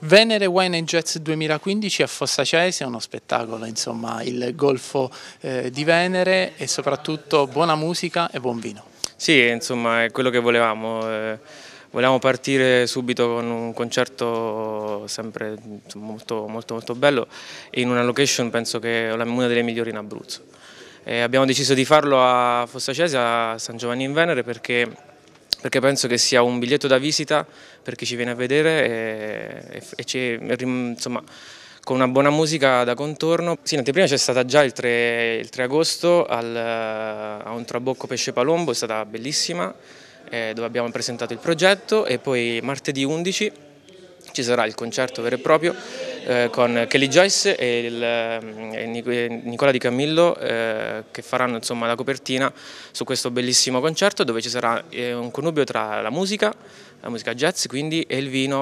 Venere Wine and Jets 2015 a Fossa Cesi è uno spettacolo, insomma, il golfo eh, di Venere e soprattutto buona musica e buon vino. Sì, insomma, è quello che volevamo. Eh, volevamo partire subito con un concerto sempre molto, molto, molto bello in una location penso che è una delle migliori in Abruzzo. Eh, abbiamo deciso di farlo a Fossa Cesi, a San Giovanni in Venere perché perché penso che sia un biglietto da visita per chi ci viene a vedere e, e ci, insomma, con una buona musica da contorno. Sì, in anteprima c'è stata già il 3, il 3 agosto al, a un trabocco pesce palombo, è stata bellissima, eh, dove abbiamo presentato il progetto e poi martedì 11 ci sarà il concerto vero e proprio eh, con Kelly Joyce e, il, e eh, eh, Nicola Di Camillo eh, che faranno insomma, la copertina su questo bellissimo concerto dove ci sarà un connubio tra la musica, la musica jazz quindi e il vino.